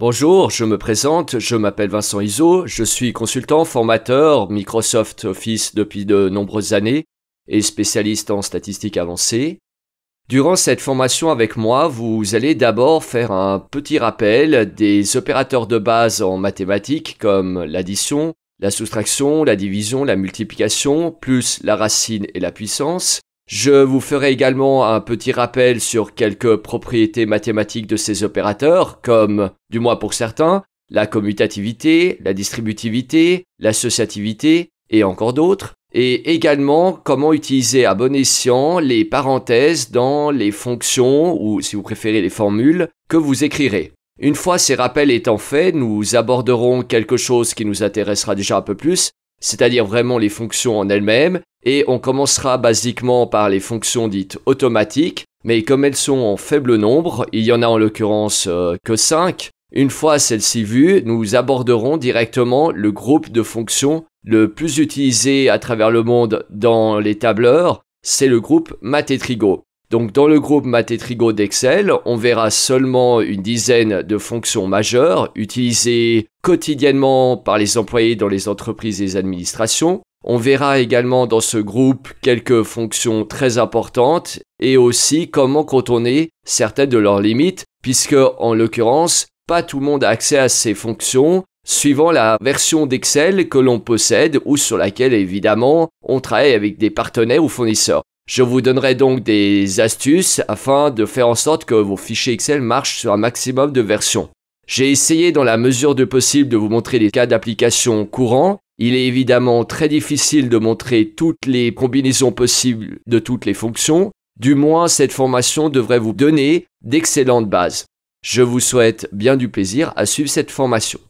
Bonjour, je me présente, je m'appelle Vincent Iso, je suis consultant, formateur Microsoft Office depuis de nombreuses années et spécialiste en statistiques avancées. Durant cette formation avec moi, vous allez d'abord faire un petit rappel des opérateurs de base en mathématiques comme l'addition, la soustraction, la division, la multiplication, plus la racine et la puissance, je vous ferai également un petit rappel sur quelques propriétés mathématiques de ces opérateurs, comme, du moins pour certains, la commutativité, la distributivité, l'associativité, et encore d'autres, et également comment utiliser à bon escient les parenthèses dans les fonctions, ou si vous préférez les formules, que vous écrirez. Une fois ces rappels étant faits, nous aborderons quelque chose qui nous intéressera déjà un peu plus, c'est-à-dire vraiment les fonctions en elles-mêmes, et on commencera basiquement par les fonctions dites automatiques, mais comme elles sont en faible nombre, il y en a en l'occurrence euh, que 5, une fois celles ci vues, nous aborderons directement le groupe de fonctions le plus utilisé à travers le monde dans les tableurs, c'est le groupe math trigo. Donc dans le groupe Matétrigo d'Excel, on verra seulement une dizaine de fonctions majeures utilisées quotidiennement par les employés dans les entreprises et les administrations. On verra également dans ce groupe quelques fonctions très importantes et aussi comment contourner certaines de leurs limites, puisque en l'occurrence, pas tout le monde a accès à ces fonctions suivant la version d'Excel que l'on possède ou sur laquelle évidemment on travaille avec des partenaires ou fournisseurs. Je vous donnerai donc des astuces afin de faire en sorte que vos fichiers Excel marchent sur un maximum de versions. J'ai essayé dans la mesure de possible de vous montrer les cas d'application courants. Il est évidemment très difficile de montrer toutes les combinaisons possibles de toutes les fonctions. Du moins, cette formation devrait vous donner d'excellentes bases. Je vous souhaite bien du plaisir à suivre cette formation.